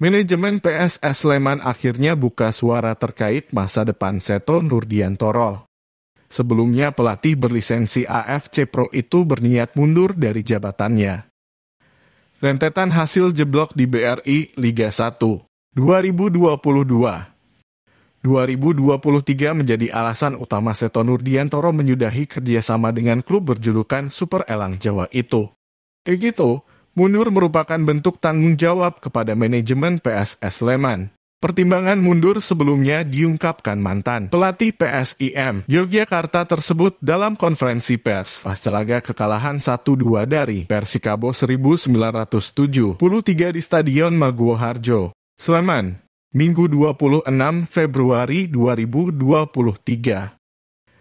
Manajemen PSS Sleman akhirnya buka suara terkait masa depan Seto Nurdiantoro. Sebelumnya pelatih berlisensi AFC Pro itu berniat mundur dari jabatannya. Rentetan hasil jeblok di BRI Liga 1 2022 2023 menjadi alasan utama Seto Nurdiantoro menyudahi kerjasama dengan klub berjulukan Super Elang Jawa itu. Begitu mundur merupakan bentuk tanggung jawab kepada manajemen PSS Sleman. Pertimbangan mundur sebelumnya diungkapkan mantan pelatih PSIM Yogyakarta tersebut dalam konferensi pers pasca laga kekalahan 1-2 dari Persikabo 1973 di Stadion Maguwo Harjo, Sleman. Minggu 26 Februari 2023.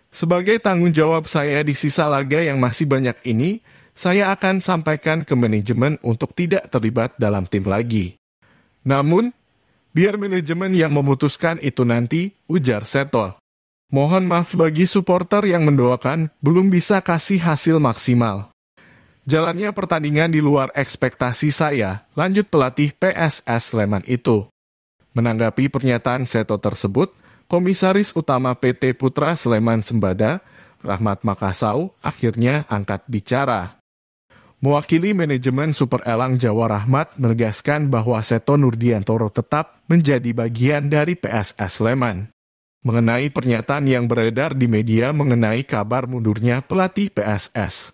Sebagai tanggung jawab saya di sisa laga yang masih banyak ini, saya akan sampaikan ke manajemen untuk tidak terlibat dalam tim lagi. Namun, biar manajemen yang memutuskan itu nanti, ujar Seto. Mohon maaf bagi supporter yang mendoakan belum bisa kasih hasil maksimal. Jalannya pertandingan di luar ekspektasi saya, lanjut pelatih PSS Sleman itu. Menanggapi pernyataan Seto tersebut, Komisaris Utama PT Putra Sleman Sembada, Rahmat Makasau, akhirnya angkat bicara. Mewakili manajemen Super Elang Jawa Rahmat menegaskan bahwa Seto Nurdiantoro tetap menjadi bagian dari PSS Sleman. Mengenai pernyataan yang beredar di media mengenai kabar mundurnya pelatih PSS.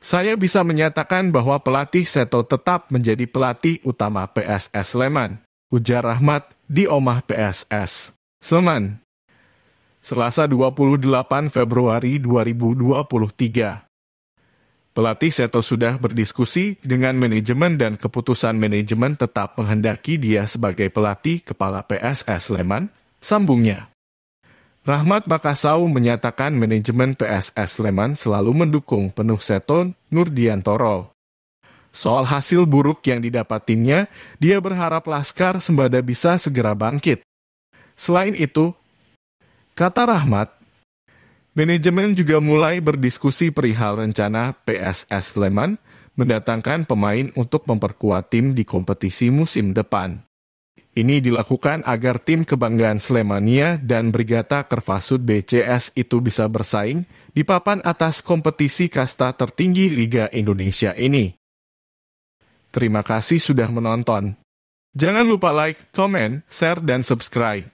Saya bisa menyatakan bahwa pelatih Seto tetap menjadi pelatih utama PSS Sleman. Ujar Rahmat di Omah PSS. Sleman. Selasa 28 Februari 2023. Pelatih Seto sudah berdiskusi dengan manajemen dan keputusan manajemen tetap menghendaki dia sebagai pelatih kepala PSS Sleman, sambungnya. Rahmat Bakasau menyatakan manajemen PSS Sleman selalu mendukung penuh Seto Nurdiantoro Soal hasil buruk yang didapatinya, dia berharap Laskar sembada bisa segera bangkit. Selain itu, kata Rahmat, manajemen juga mulai berdiskusi perihal rencana PSS Sleman mendatangkan pemain untuk memperkuat tim di kompetisi musim depan. Ini dilakukan agar tim kebanggaan Slemania dan Brigata Kervasud BCS itu bisa bersaing di papan atas kompetisi kasta tertinggi Liga Indonesia ini. Terima kasih sudah menonton. Jangan lupa like, comment, share, dan subscribe.